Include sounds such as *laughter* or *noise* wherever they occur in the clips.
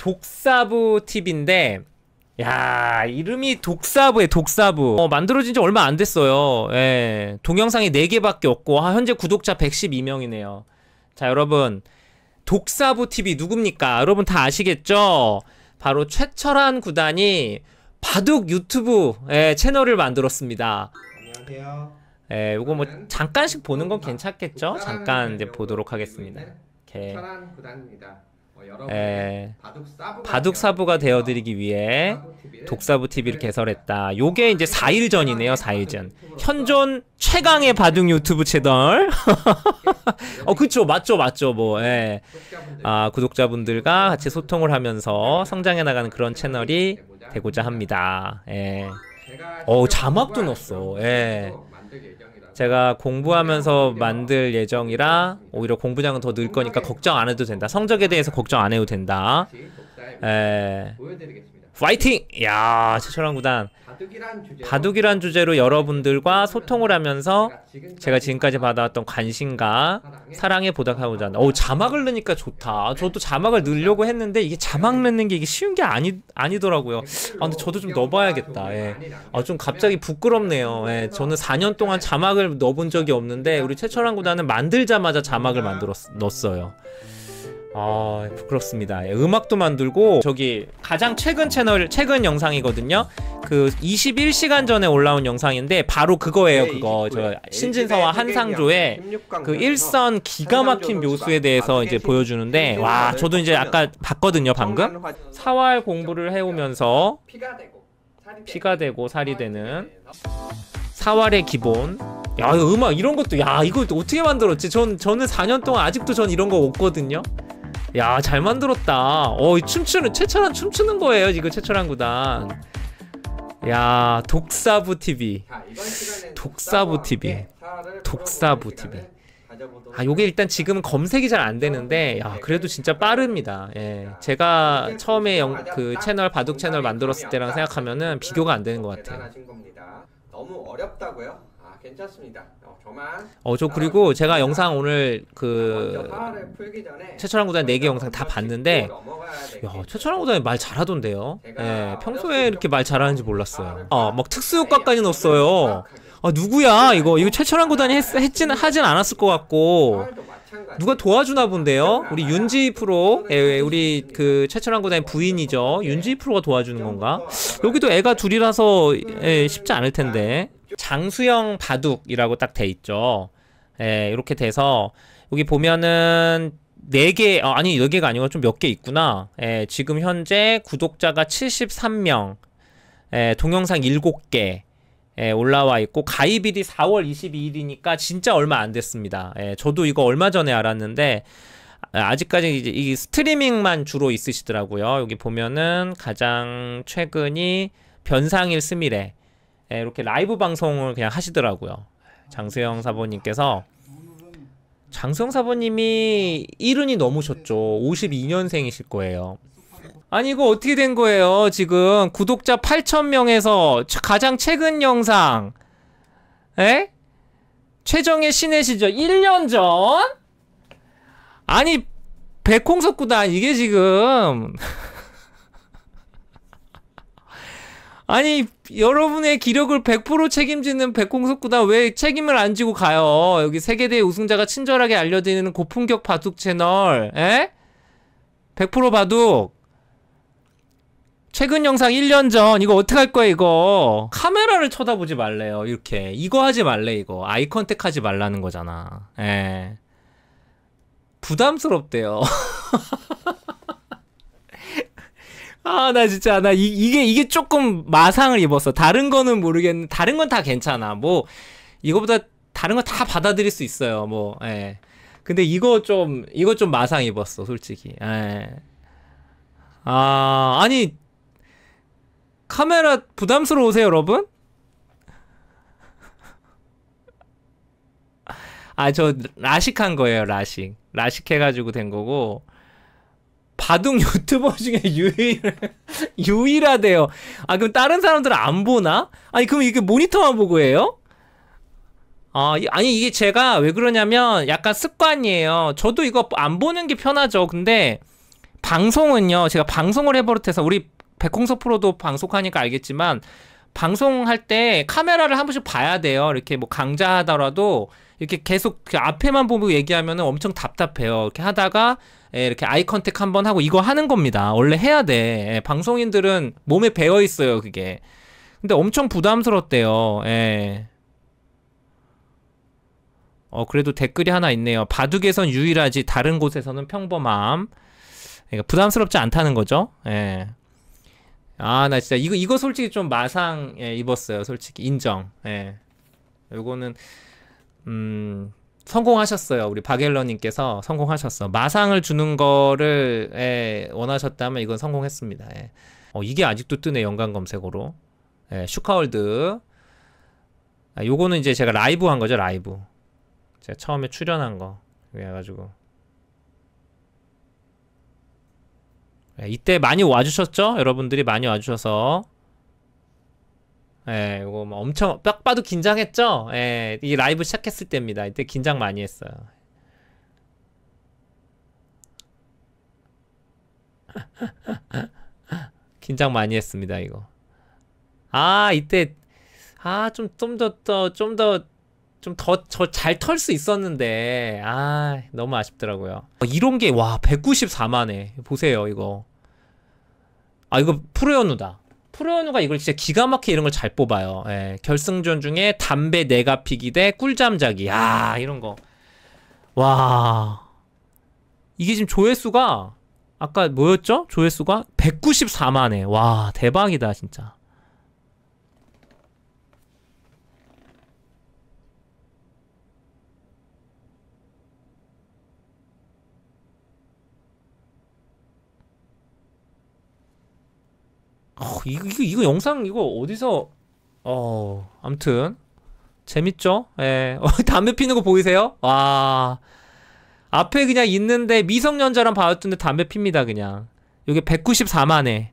독사부 팁인데 야 이름이 독사부에 독사부 어, 만들어진 지 얼마 안 됐어요 예 동영상이 4개밖에 없고 아, 현재 구독자 112명이네요 자 여러분 독사부 TV 누굽니까 여러분 다 아시겠죠 바로 최철한 구단이 바둑 유튜브 예, 채널을 만들었습니다 안녕하세요 예 요거 뭐 잠깐씩 보는 건 괜찮겠죠 잠깐 이제 보도록 하겠습니다 오 철한 구단입니다 에, 뭐 예. 바둑사부가 되어드리기 위해 독사부 TV를 네. 개설했다. 요게 이제 4일 아, 전이네요, 4일 전. 네. 현존 최강의 바둑 유튜브 채널. *laughs* 어, 그쵸, 맞죠, 맞죠, 뭐, 예. 아, 구독자분들과 같이 소통을 하면서 성장해 나가는 그런 채널이 되고자 합니다. 예. 어, 자막도 넣었어, 예. 제가 공부하면서 만들 예정이라 오히려 공부량은 더 늘 거니까 걱정 안 해도 된다. 성적에 대해서 걱정 안 해도 된다. 에... 예. 화이팅! 야 최철왕 구단 바둑이란 주제로 여러분들과 소통을 하면서 제가 지금까지 받아왔던 관심과 사랑에 보답하고자 한다. 오 자막을 넣으니까 좋다. 저도 자막을 넣으려고 했는데 이게 자막 네. 넣는 게 이게 쉬운 게 아니 아니더라고요. 네, 아 근데 저도 좀 넣어봐야겠다. 예. 아좀 갑자기 부끄럽네요. 예. 저는 4년 동안 자막을 넣어본 적이 없는데 우리 최철왕 네. 구단은 만들자마자 자막을 만들었 어요 아 부끄럽습니다 예, 음악도 만들고 저기 가장 최근 채널 최근 영상이거든요 그 21시간 전에 올라온 영상인데 바로 그거예요 네, 그거 저 네, 신진서와 한상조의 그, 그 일선 기가 막힌 묘수에 대해서 이제 보여주는데 와 저도 이제 아까 봤거든요 방금 사활 공부를 해오면서 피가 되고 살이 되는 사활의 기본 야 음악 이런 것도 야 이거 어떻게 만들었지 전 저는 4년 동안 아직도 전 이런 거 없거든요 야잘 만들었다 어 춤추는 최철한 춤추는 거예요 이거 최철한 구단 야 독사부 TV 독사부 TV 독사부 TV 아 요게 일단 지금 검색이 잘 안 되는데 음, 야 네, 그래도 진짜 빠릅니다 예 제가 처음에 영, 그 채널 바둑 채널 만들었을 때랑 생각하면은 그 비교가 안 되는 것 같아요 너무 어렵다고요? 괜찮습니다. 어, 저만. 어, 저 그리고 제가 영상 오늘 그 최철환 구단 4개 영상 다 봤는데 야, 최철환 구단이 말 잘하던데요. 예, 네, 평소에 이렇게 말 잘하는지 몰랐어요. 어, 막 특수 효과까지 넣었어요. 아, 누구야? 이거 이거 최철환 구단이 했, 했진 하진 않았을 것 같고. 누가 도와주나 본데요? 우리 윤지 프로, 예, 우리 그 최철한 구단의 부인이죠. 윤지 프로가 도와주는 건가? 여기도 애가 둘이라서 예, 쉽지 않을 텐데. 장수형 바둑이라고 딱 돼 있죠. 예, 이렇게 돼서 여기 보면은 4개, 아, 어, 아니 4개가 아니고 좀 몇 개 있구나. 예, 지금 현재 구독자가 73명, 예, 동영상 7개, 예, 올라와 있고 가입일이 4월 22일이니까 진짜 얼마 안 됐습니다. 예, 저도 이거 얼마 전에 알았는데 아직까지 이제 이 스트리밍만 주로 있으시더라고요. 여기 보면은 가장 최근이 변상일 스미레 예, 이렇게 라이브 방송을 그냥 하시더라고요. 장수영 사부님께서 장수영 사부님이 70이 넘으셨죠. 52년생이실 거예요. 아니 이거 어떻게 된 거예요? 지금 구독자 8,000명에서 가장 최근 영상 에? 예? 최정의 신의 시절 1년 전? 아니 백홍석 구단 이게 지금 *laughs* 아니 여러분의 기력을 100% 책임지는 백공석구단왜 책임을 안 지고 가요? 여기 세계대회 우승자가 친절하게 알려드리는 고품격 바둑 채널, 에? 100% 바둑. 최근 영상 1년 전, 이거 어떡할 거야, 이거. 카메라를 쳐다보지 말래요, 이렇게. 이거 하지 말래, 이거. 아이 컨택 하지 말라는 거잖아. 에. 부담스럽대요. *laughs* 아, 나 진짜, 나 이, 이게, 이게 조금 마상을 입었어. 다른 거는 모르겠는데, 다른 건 다 괜찮아. 뭐, 이거보다 다른 거 다 받아들일 수 있어요. 뭐, 예. 근데 이거 좀, 이거 좀 마상 입었어, 솔직히. 예. 아, 아니, 카메라 부담스러우세요, 여러분? 아, 저, 라식한 거예요, 라식. 라식해가지고 된 거고. 바둑 유튜버 중에 유일 유일하대요. 아 그럼 다른 사람들은 안 보나? 아니 그럼 이게 모니터만 보고 해요? 아, 아니 이게 제가 왜 그러냐면 약간 습관이에요. 저도 이거 안 보는 게 편하죠. 근데 방송은요. 제가 방송을 해버릇해서 우리 백홍서 프로도 방송하니까 알겠지만 방송할 때 카메라를 한 번씩 봐야 돼요. 이렇게 뭐 강좌하더라도 이렇게 계속 그 앞에만 보고 얘기하면 엄청 답답해요. 이렇게 하다가 예, 이렇게 아이 컨택 한번 하고 이거 하는 겁니다. 원래 해야 돼. 예, 방송인들은 몸에 배어 있어요, 그게. 근데 엄청 부담스럽대요. 예. 어, 그래도 댓글이 하나 있네요. 바둑에선 유일하지 다른 곳에서는 평범함. 그러니까 부담스럽지 않다는 거죠. 예. 아, 나 진짜 이거 이거 솔직히 좀 마상 예, 입었어요. 솔직히 인정. 예. 요거는 음 성공하셨어요. 우리 바겔러님께서 성공하셨어. 마상을 주는 거를 예, 원하셨다면 이건 성공했습니다. 예. 어, 이게 아직도 뜨네 연관 검색으로 예, 슈카월드. 아, 요거는 이제 제가 라이브 한 거죠 라이브. 제가 처음에 출연한 거 그래가지고. 예, 이때 많이 와주셨죠? 여러분들이 많이 와주셔서 예, 이거 막 뭐 엄청 빡 봐도 긴장했죠? 예, 이 라이브 시작했을 때입니다. 이때 긴장 많이 했어요. *laughs* 긴장 많이 했습니다, 이거. 아, 이때 아, 좀 좀더더좀더 좀 더 저 잘 털 수 있었는데. 아, 너무 아쉽더라고요. 어, 이런 게 와, 194만에. 보세요, 이거. 아, 이거 프로연우다. 프로르노가 이걸 진짜 기가 막히게 이런 걸 잘 뽑아요. 예, 결승전 중에 담배 내가 네 피기 대 꿀잠 자기. 야 이런 거. 와. 이게 지금 조회수가 아까 뭐였죠? 조회수가 194만에. 와 대박이다 진짜. 어, 이거, 이거, 이거 영상 이거 어디서 어아튼 재밌죠? 예. *laughs* 어, 담배 피는 거 보이세요? 와 앞에 그냥 있는데 미성년자랑 봐줬는데 담배 핍니다 그냥 여기 194만에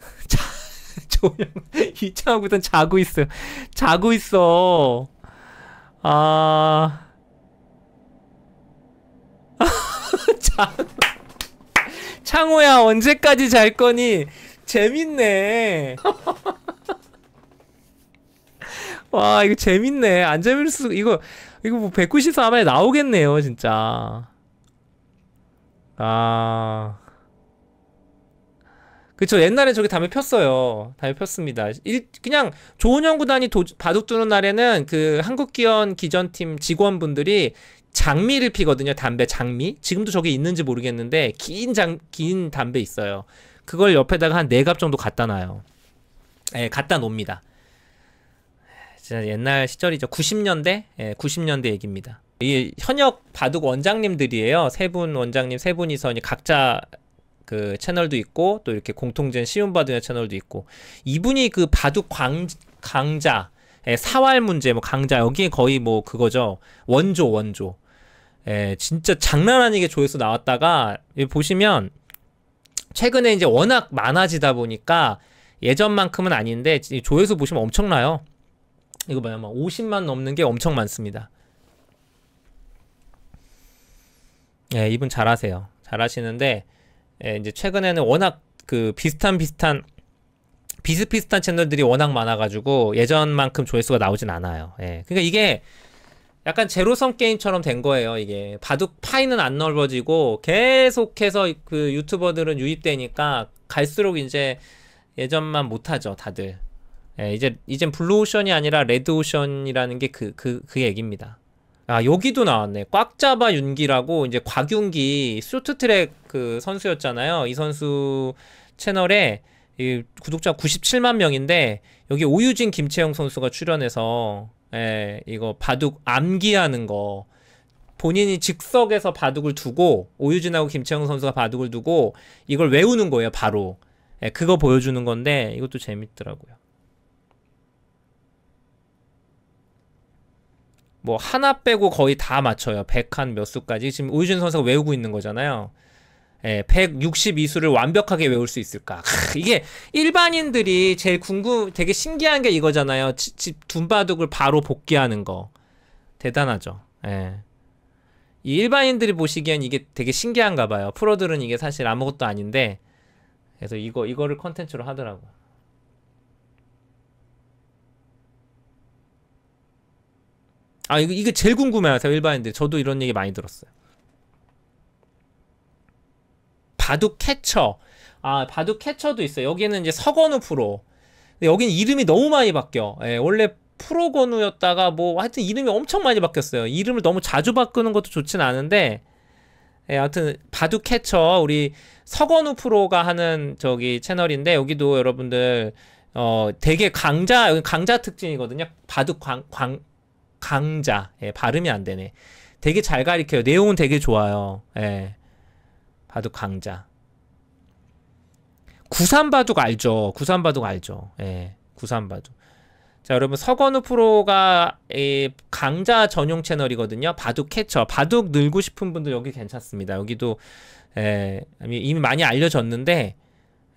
*laughs* 자 조용 이창하고 일단 자고 있어 자고 있어 아 *laughs* 자고 창호야 언제까지 잘 거니? 재밌네. 와 이거 재밌네. 안 재밌을 수 이거 이거 뭐 194만에 나오겠네요 진짜. 아. 그쵸 옛날에 저기 담배 폈어요 담배 폈습니다 일, 그냥 조은영 구단이 도, 바둑 두는 날에는 그 한국기원 기전팀 직원분들이 장미를 피거든요. 담배 장미. 지금도 저게 있는지 모르겠는데 긴 장 긴 담배 있어요. 그걸 옆에다가 한 네 갑 정도 갖다 놔요. 예, 갖다 놉니다. 진짜 옛날 시절이죠. 90년대? 예, 90년대 얘기입니다. 이 현역 바둑 원장님들이에요. 세 분 원장님 세 분이서 각자 그 채널도 있고 또 이렇게 공통된 시운 바둑의 채널도 있고 이분이 그 바둑 광, 강자 예, 사활 문제 뭐 강자 여기에 거의 뭐 그거죠. 원조 원조. 예, 진짜 장난 아니게 조회수 나왔다가 보시면 최근에 이제 워낙 많아지다 보니까 예전만큼은 아닌데 조회수 보시면 엄청나요. 이거 봐요. 막 50만 넘는 게 엄청 많습니다. 예, 이분 잘하세요. 잘하시는데 예, 이제 최근에는 워낙 그 비슷한 비슷한 비슷비슷한 채널들이 워낙 많아가지고 예전만큼 조회수가 나오진 않아요. 예, 그러니까 이게 약간 제로섬 게임처럼 된 거예요, 이게. 바둑 파이는 안 넓어지고 계속해서 그 유튜버들은 유입되니까 갈수록 이제 예전만 못하죠, 다들. 예, 이제, 이젠 블루오션이 아니라 레드오션이라는 게 그, 그, 그 얘기입니다. 아, 여기도 나왔네. 꽉 잡아 윤기라고 이제 곽윤기 쇼트트랙 그 선수였잖아요. 이 선수 채널에 이 구독자 97만 명인데 여기 오유진 김채영 선수가 출연해서 예, 이거 바둑 암기하는 거. 본인이 즉석에서 바둑을 두고 오유진하고 김채영 선수가 바둑을 두고 이걸 외우는 거예요, 바로. 예, 그거 보여주는 건데 이것도 재밌더라고요. 뭐 하나 빼고 거의 다 맞춰요. 백한몇 수까지. 지금 오유진 선수가 외우고 있는 거잖아요. 162수를 예, 완벽하게 외울 수 있을까? 이게 일반인들이 제일 궁금, 되게 신기한 게 이거잖아요. 지, 둔바둑을 바로 복귀하는 거. 대단하죠. 예. 이 일반인들이 보시기엔 이게 되게 신기한가 봐요. 프로들은 이게 사실 아무것도 아닌데, 그래서 이거, 이거를 컨텐츠로 하더라고. 아, 이거, 이게 제일 궁금해 하세요, 일반인들. 저도 이런 얘기 많이 들었어요. 바둑 캐쳐. 아, 바둑 캐쳐도 있어요. 여기는 이제 서건우 프로. 근데 여긴 이름이 너무 많이 바뀌어. 예, 원래 프로건우였다가 뭐 하여튼 이름이 엄청 많이 바뀌었어요. 이름을 너무 자주 바꾸는 것도 좋진 않은데 예, 하여튼 바둑 캐쳐 우리 서건우 프로가 하는 저기 채널인데 여기도 여러분들 어 되게 강자 여기 강자 특징이거든요. 바둑 광, 광 강자. 예, 발음이 안 되네. 되게 잘 가리켜요. 내용은 되게 좋아요. 예. 바둑 강자. 구산 바둑 알죠? 구산 바둑 알죠? 예, 구산 바둑. 자, 여러분 서건우 프로가 예, 강자 전용 채널이거든요. 바둑 캐쳐, 바둑 늘고 싶은 분들 여기 괜찮습니다. 여기도 예, 이미 많이 알려졌는데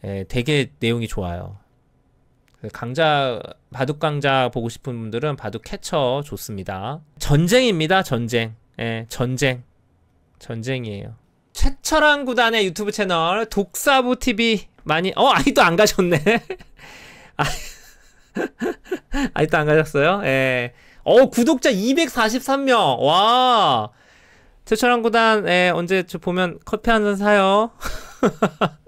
예, 되게 내용이 좋아요. 강자 바둑 강자 보고 싶은 분들은 바둑 캐쳐 좋습니다. 전쟁입니다. 전쟁. 예, 전쟁. 전쟁이에요. 최철한 구단의 유튜브 채널 독사부 TV 많이 어 아직도 안 가셨네. *laughs* 아직도 안 가셨어요? 예. 어 구독자 243명. 와. 최철한 구단 예, 언제 저 보면 커피 한 잔 사요. *laughs*